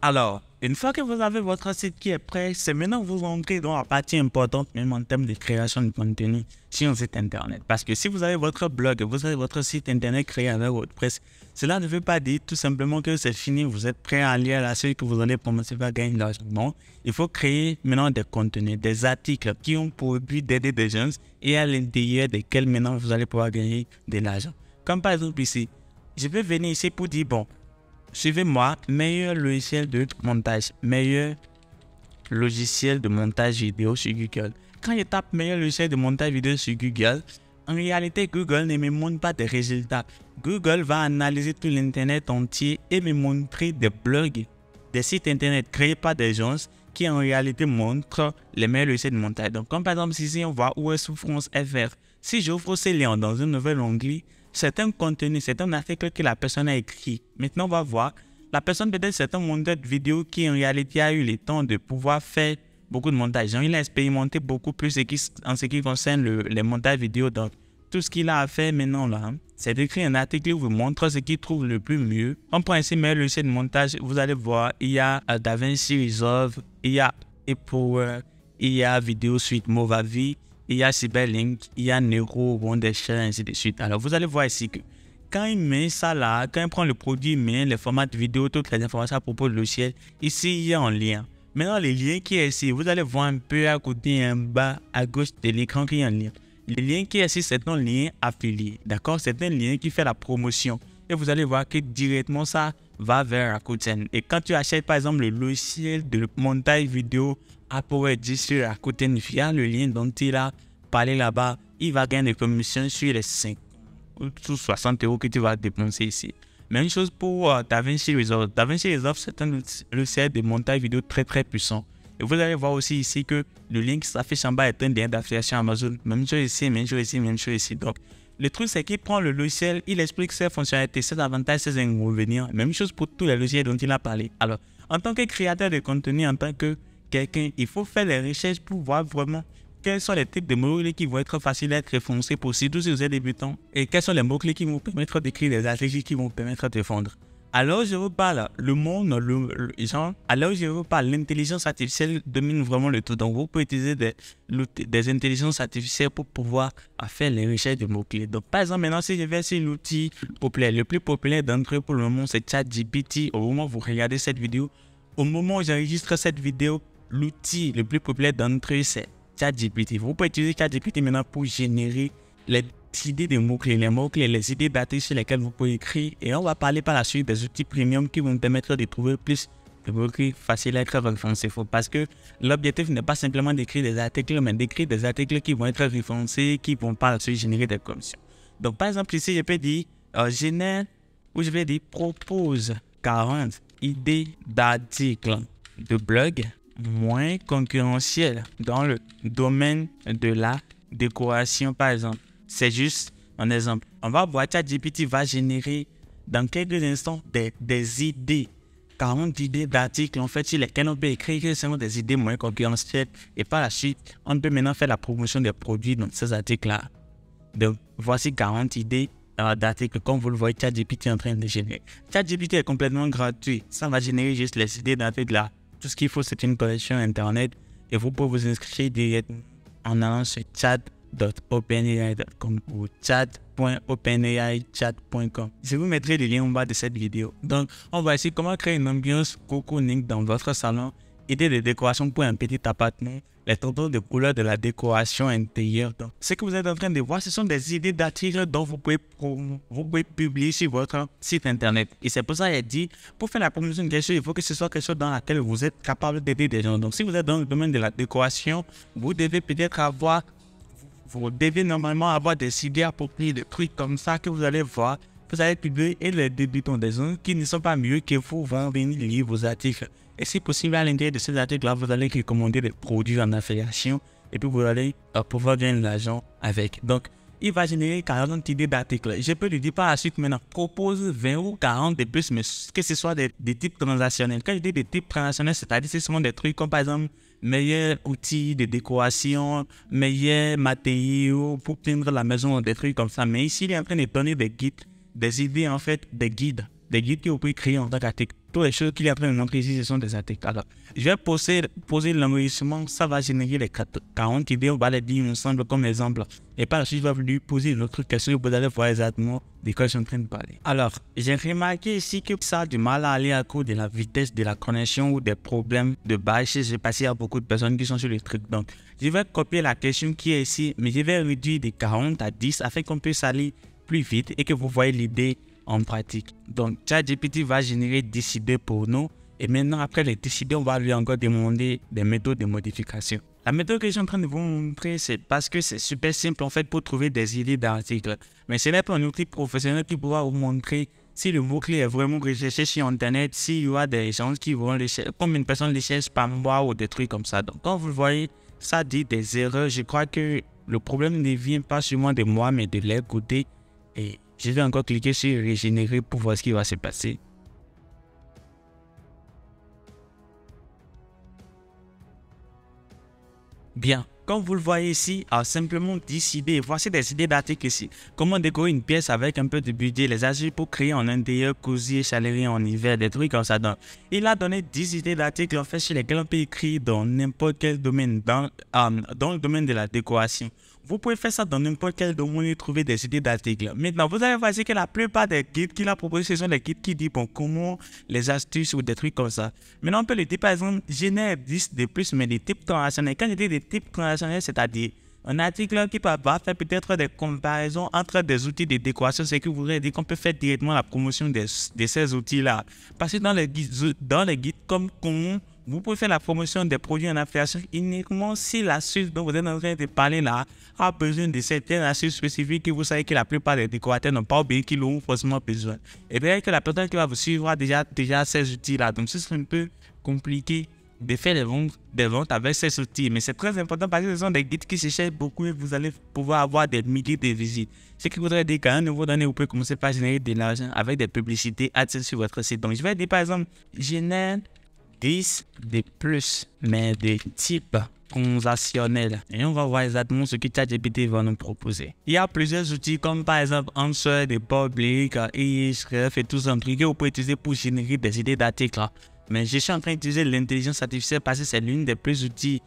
Alors, une fois que vous avez votre site qui est prêt, c'est maintenant que vous entrez dans la partie importante, même en termes de création de contenu sur un site internet. Parce que si vous avez votre blog, vous avez votre site internet créé avec WordPress, cela ne veut pas dire tout simplement que c'est fini, vous êtes prêt à aller à la suite, que vous allez commencer à gagner de l'argent. Non, il faut créer maintenant des contenus, des articles qui ont pour but d'aider des gens et à l'intérieur desquels maintenant vous allez pouvoir gagner de l'argent. Comme par exemple ici, je peux venir ici pour dire, bon, Suivez-moi, meilleur logiciel de montage, meilleur logiciel de montage vidéo sur Google. Quand je tape meilleur logiciel de montage vidéo sur Google, en réalité, Google ne me montre pas de résultats. Google va analyser tout l'Internet entier et me montrer des blogs, des sites Internet créés par des gens qui en réalité montrent les meilleurs logiciels de montage. Donc, comme par exemple, ici, on voit où est Souffrance FR. Si j'ouvre ce lien dans un nouvel onglet, c'est un contenu, c'est un article que la personne a écrit. Maintenant, on va voir. La personne, peut-être, c'est un de vidéo qui, en réalité, a eu le temps de pouvoir faire beaucoup de montage. il a expérimenté beaucoup plus en ce qui concerne le, les montages vidéo. Donc, tout ce qu'il a à faire maintenant, là, c'est d'écrire un article qui vous montre ce qu'il trouve le plus mieux. en principe ici le logiciel de montage. Vous allez voir, il y a euh, DaVinci Resolve, il y a epower il y a Video Suite Movavi, il y a Cyberlink, il y a Neuro, Wondershare, ainsi de suite. Alors, vous allez voir ici que quand il met ça là, quand il prend le produit, il met les formats de vidéo, toutes les informations à propos du logiciel, ici, il y a un lien. Maintenant, les liens qui est ici, vous allez voir un peu à côté, en bas, à gauche de l'écran qu'il y a un lien. Le lien qui est ici, c'est un lien affilié, d'accord C'est un lien qui fait la promotion. Et vous allez voir que directement, ça va vers Rakuten. Et quand tu achètes, par exemple, le logiciel de montage vidéo à pouvoir à côté une via le lien dont il a parlé là-bas, il va gagner des commissions sur les 5 ou 60 euros que tu vas dépenser ici. Même chose pour euh, DaVinci Resolve. DaVinci Resolve, c'est un logiciel de montage vidéo très très puissant. Et vous allez voir aussi ici que le lien qui s'affiche en bas est un lien d'affiliation Amazon. Même chose ici, même chose ici, même chose ici. Donc, le truc, c'est qu'il prend le logiciel, il explique ses fonctionnalités, ses avantages, ses inconvénients. Même chose pour tous les logiciels dont il a parlé. Alors, en tant que créateur de contenu, en tant que quelqu'un, il faut faire les recherches pour voir vraiment quels sont les types de mots-clés qui vont être faciles à être foncés pour si vous êtes débutants et quels sont les mots-clés qui vont permettre d'écrire des stratégies qui vont permettre de fondre. Alors je vous parle, le monde, le, le genre, alors je vous parle, l'intelligence artificielle domine vraiment le tout. Donc vous pouvez utiliser des, des intelligences artificielles pour pouvoir faire les recherches de mots-clés. Donc par exemple, maintenant si je vais sur l'outil populaire, le plus populaire d'entre eux pour le moment c'est ChatGPT. Au moment où vous regardez cette vidéo, au moment où j'enregistre cette vidéo, l'outil le plus populaire d'entre eux, c'est ChatGPT. Vous pouvez utiliser ChatGPT maintenant pour générer les idées de mots-clés, les mots-clés, les idées d'articles sur lesquelles vous pouvez écrire. Et on va parler par la suite des outils premium qui vont vous permettre de trouver plus de mots-clés faciles à être en Parce que l'objectif n'est pas simplement d'écrire des articles, mais d'écrire des articles qui vont être référencés, qui vont par la suite générer des commissions. Donc, par exemple, ici, je peux dire euh, génère ou je vais dire propose 40 idées d'articles de blog moins concurrentiel dans le domaine de la décoration, par exemple. C'est juste un exemple. On va voir ChatGPT va générer dans quelques instants des, des idées. 40 idées d'articles, en fait, sur lesquels on peut écrire seulement des idées moins concurrentielles. Et par la suite, on peut maintenant faire la promotion des produits dans ces articles-là. Donc, voici 40 idées euh, d'articles, comme vous le voyez, ChatGPT est en train de générer. ChatGPT est complètement gratuit. Ça va générer juste les idées d'articles-là. Tout ce qu'il faut, c'est une connexion Internet et vous pouvez vous inscrire directement en allant sur chat.openai.com ou chat.openai.chat.com. Je vous mettrai le lien en bas de cette vidéo. Donc, on va essayer comment créer une ambiance cocooning dans votre salon idée de décoration pour un petit appartement, les tons de couleur de la décoration intérieure. Donc, ce que vous êtes en train de voir, ce sont des idées d'attirer dont vous pouvez, vous pouvez publier sur votre site internet. Et c'est pour ça qu'il dit, pour faire la promotion de quelque chose, il faut que ce soit quelque chose dans laquelle vous êtes capable d'aider des gens. Donc, si vous êtes dans le domaine de la décoration, vous devez peut-être avoir vous devez normalement avoir des idées appropriées, de trucs comme ça que vous allez voir vous allez publier et les débutants des uns qui ne sont pas mieux que vous vont venir lire vos articles. Et si possible, à l'intérieur de ces articles-là, vous allez recommander des produits en affiliation et puis vous allez euh, pouvoir gagner de l'argent avec. Donc, il va générer 40 idées d'articles. Je peux lui dire par la suite maintenant, propose 20 ou 40 de plus, mais que ce soit des, types transactionnels. Quand je dis des types transactionnels, c'est-à-dire ce sont des trucs comme par exemple meilleurs outils de décoration, meilleurs matériaux pour peindre la maison, des trucs comme ça. Mais ici, il est en train de donner des guides des idées, en fait, des guides, des guides que vous pouvez créer en tant qu'article. Toutes les choses qu'il y a plein ce sont des articles. Alors, je vais poser, poser l'enregistrement, ça va générer les 40 idées, on va les dire ensemble comme exemple. Et par la suite, je vais lui poser une autre question, vous allez voir exactement de quoi je suis en train de parler. Alors, j'ai remarqué ici que ça a du mal à aller à cause de la vitesse de la connexion ou des problèmes de bâches Je sais pas beaucoup de personnes qui sont sur le truc. Donc, je vais copier la question qui est ici, mais je vais réduire de 40 à 10 afin qu'on puisse aller plus vite et que vous voyez l'idée en pratique. Donc, ChatGPT va générer idées pour nous. Et maintenant, après les idées, on va lui encore demander des méthodes de modification. La méthode que je suis en train de vous montrer, c'est parce que c'est super simple en fait pour trouver des idées d'articles. Mais ce n'est pas un outil professionnel qui pourra vous montrer si le mot-clé est vraiment recherché sur Internet, s'il y a des gens qui vont les chercher, comme une personne les cherche par moi ou des trucs comme ça. Donc, quand vous le voyez, ça dit des erreurs. Je crois que le problème ne vient pas seulement de moi, mais de leur côté. Et je vais encore cliquer sur régénérer pour voir ce qui va se passer. Bien, comme vous le voyez ici, a ah, simplement 10 idées. Voici des idées d'articles ici. Comment décorer une pièce avec un peu de budget, les agir pour créer un intérieur cosy et chaleureux en hiver, des trucs comme ça. Donc, il a donné 10 idées d'articles en fait chez les on peut écrire dans n'importe quel domaine, dans, ah, dans le domaine de la décoration. Vous pouvez faire ça dans n'importe quel domaine et trouver des idées d'articles. Maintenant, vous allez voir que la plupart des guides qu'il a proposé ce sont des guides qui disent, bon, comment les astuces ou des trucs comme ça. Maintenant, on peut le dire, par exemple, génère 10 de plus, mais des types transactionnels. Quand je dis des types transactionnels, c'est-à-dire un article qui va faire peut-être des comparaisons entre des outils de décoration, ce qui voudrait dire qu'on peut faire directement la promotion de, ces outils-là. Parce que dans les guides, dans les guides comme, vous pouvez faire la promotion des produits en affiliation uniquement si la suite dont vous êtes en train de parler là a besoin de certaines astuces spécifiques que vous savez que la plupart des décorateurs n'ont pas oublié qu'ils ont forcément besoin. Et bien que la personne qui va vous suivre a déjà, déjà ces outils-là. Donc, ce serait un peu compliqué de faire des ventes, avec ces outils. Mais c'est très important parce que ce sont des guides qui se cherchent beaucoup et vous allez pouvoir avoir des milliers de visites. Ce qui voudrait dire qu'à un nouveau donné, vous pouvez commencer par générer de l'argent avec des publicités ads sur votre site. Donc, je vais dire par exemple, génère 10 de plus, mais des types transactionnels. Et on va voir exactement ce que ChatGPT va nous proposer. Il y a plusieurs outils comme par exemple Answer, des publics, IHRF et tout ça que vous pouvez utiliser pour générer des idées d'articles. Mais je suis en train d'utiliser l'intelligence artificielle parce que c'est l'une des plus outils,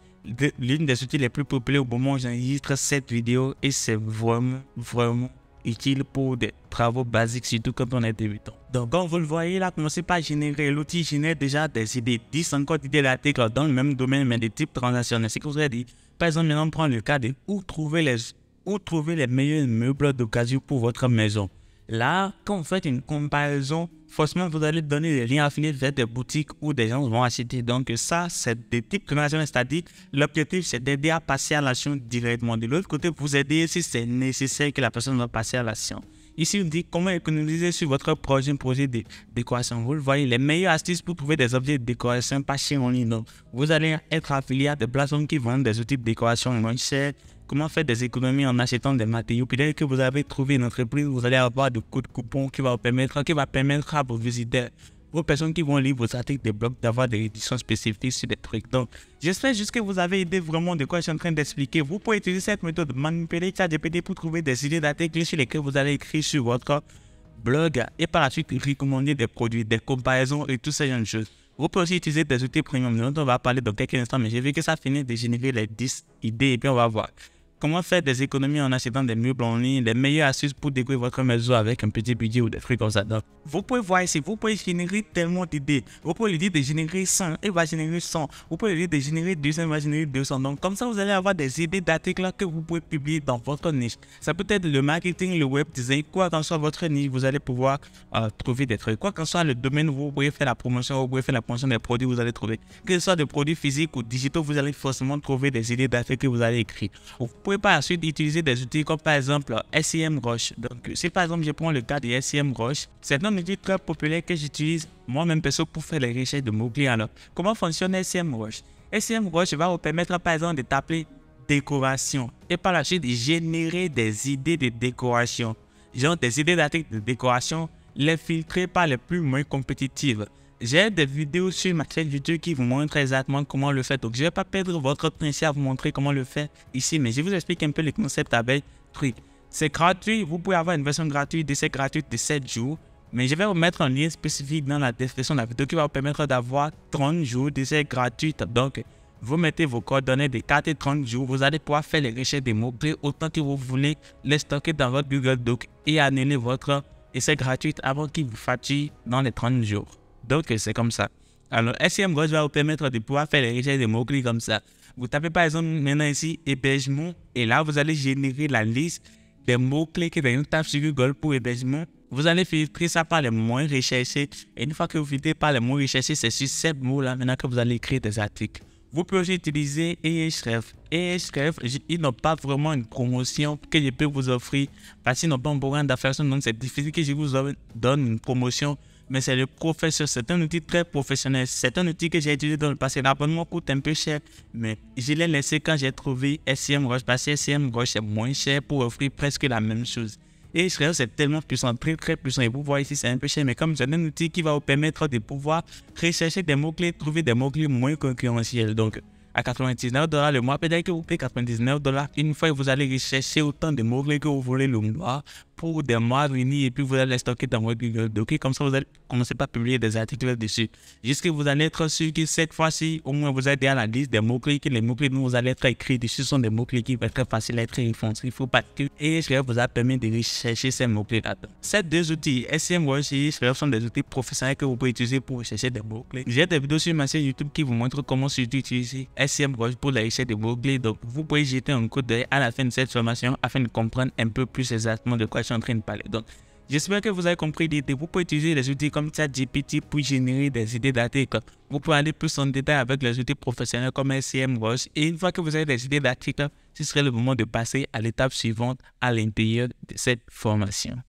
l'une des outils les plus populaires au moment où j'enregistre cette vidéo et c'est vraiment, vraiment utile pour des travaux basiques, surtout quand on est débutant. Donc, comme vous le voyez, là, commencez pas générer. L'outil génère déjà des idées, 10 encore d'idées d'articles dans le même domaine, mais des types transactionnel, C'est ce que vous avez dit. Par exemple, maintenant, on le cas de trouver les, où trouver les meilleurs meubles d'occasion pour votre maison. Là, quand vous faites une comparaison forcément, vous allez donner des liens affinés vers des boutiques où des gens vont acheter. Donc, ça, c'est des types de cest à l'objectif, c'est d'aider à passer à l'action directement. De l'autre côté, vous aider si c'est nécessaire que la personne va passer à l'action. Ici, on dit comment économiser sur votre prochain projet de décoration. Vous le voyez, les meilleures astuces pour trouver des objets de décoration pas chers en ligne. vous allez être affilié à des plateformes qui vendent des outils de décoration moins chers. Comment faire des économies en achetant des matériaux. Puis dès que vous avez trouvé une entreprise, vous allez avoir de codes coupons qui va vous permettre, qui va permettre à vos visiteurs personnes qui vont lire vos articles des blogs, d'avoir des éditions spécifiques sur des trucs. Donc, j'espère juste que vous avez idée vraiment de quoi je suis en train d'expliquer. Vous pouvez utiliser cette méthode, manipuler ChatGPT pour trouver des idées d'articles sur lesquels vous allez écrire sur votre blog et par la suite recommander des produits, des comparaisons et tout ce genre de choses. Vous pouvez aussi utiliser des outils premium dont on va parler dans quelques instants, mais j'ai vu que ça finit de générer les 10 idées et puis on va voir. Comment faire des économies en achetant des meubles en ligne, les meilleures astuces pour découvrir votre maison avec un petit budget ou des trucs comme ça. Donc, vous pouvez voir ici, vous pouvez générer tellement d'idées. Vous pouvez lui dire de générer 100, il va générer 100. Vous pouvez lui dire de générer 200, il va générer 200. Donc, comme ça, vous allez avoir des idées d'articles que vous pouvez publier dans votre niche. Ça peut être le marketing, le web design, quoi qu'en soit votre niche, vous allez pouvoir euh, trouver des trucs. Quoi qu'en soit le domaine où vous pouvez faire la promotion, vous pouvez faire la promotion des produits, vous allez trouver. Que ce soit des produits physiques ou digitaux, vous allez forcément trouver des idées d'articles que vous allez écrire. Vous pouvez pouvez par la suite utiliser des outils comme par exemple euh, SCM Roche Donc si par exemple je prends le cas de SCM Roche c'est un outil très populaire que j'utilise moi-même perso pour faire les recherches de mots clients. Alors comment fonctionne SCM Roche Roche va vous permettre par exemple de taper décoration et par la suite générer des idées de décoration. Genre des idées d'articles de décoration, les filtrer par les plus moins compétitives. J'ai des vidéos sur ma chaîne YouTube qui vous montrent exactement comment le faire. Donc, je ne vais pas perdre votre temps ici à vous montrer comment le faire ici, mais je vous explique un peu le concept avec C'est gratuit, vous pouvez avoir une version gratuite, d'essai gratuit de 7 jours. Mais je vais vous mettre un lien spécifique dans la description de la vidéo qui va vous permettre d'avoir 30 jours d'essai gratuit. Donc, vous mettez vos coordonnées des 4 et 30 jours, vous allez pouvoir faire les recherches des mots-clés autant que vous voulez, les stocker dans votre Google Doc et annuler votre essai gratuit avant qu'il vous fatigue dans les 30 jours. Donc, c'est comme ça. Alors, SEM va vous permettre de pouvoir faire les recherches de mots-clés comme ça. Vous tapez par exemple maintenant ici hébergement et là, vous allez générer la liste des mots-clés que vous tape sur Google pour hébergement. Vous allez filtrer ça par les moins recherchés. Et une fois que vous filtrez par les moins recherchés, c'est sur ces mots-là maintenant que vous allez écrire des articles. Vous pouvez utiliser EHREF. EHREF, ils n'ont pas vraiment une promotion que je peux vous offrir parce qu'ils n'ont pas un programme d'affaires. Donc, c'est difficile que je vous donne une promotion mais c'est le professeur. C'est un outil très professionnel. C'est un outil que j'ai utilisé dans le passé. L'abonnement coûte un peu cher, mais je l'ai laissé quand j'ai trouvé SCM Roche parce que SCM Roche est moins cher pour offrir presque la même chose. Et que c'est tellement puissant, très très puissant. Et vous voyez ici, c'est un peu cher, mais comme c'est un outil qui va vous permettre de pouvoir rechercher des mots-clés, trouver des mots-clés moins concurrentiels. Donc, à 99 dollars le mois, peut-être que vous payez 99 dollars une fois que vous allez rechercher autant de mots-clés que vous voulez le mois des des réunis et puis vous allez les stocker dans votre Google Doc. Comme ça, vous allez commencer à publier des articles dessus. Jusque vous allez être sûr que cette fois-ci, au moins, vous êtes à la liste des mots-clés, que les mots-clés dont vous allez être écrit dessus sont des mots-clés qui vont être faciles à être référencés. Il faut pas que et cela vous a permis de rechercher ces mots-clés là-dedans. Ces deux outils, SEMrush et Shref, sont des outils professionnels que vous pouvez utiliser pour rechercher des mots-clés. J'ai des vidéos sur ma chaîne YouTube qui vous montrent comment surtout utiliser SEMrush pour la recherche des mots-clés. Donc, vous pouvez jeter un coup d'œil à la fin de cette formation afin de comprendre un peu plus exactement de quoi en train de parler. Donc, j'espère que vous avez compris l'idée. Vous pouvez utiliser les outils comme ChatGPT pour générer des idées d'articles. Vous pouvez aller plus en détail avec les outils professionnels comme SCM Watch. Et une fois que vous avez des idées d'articles, ce serait le moment de passer à l'étape suivante à l'intérieur de cette formation.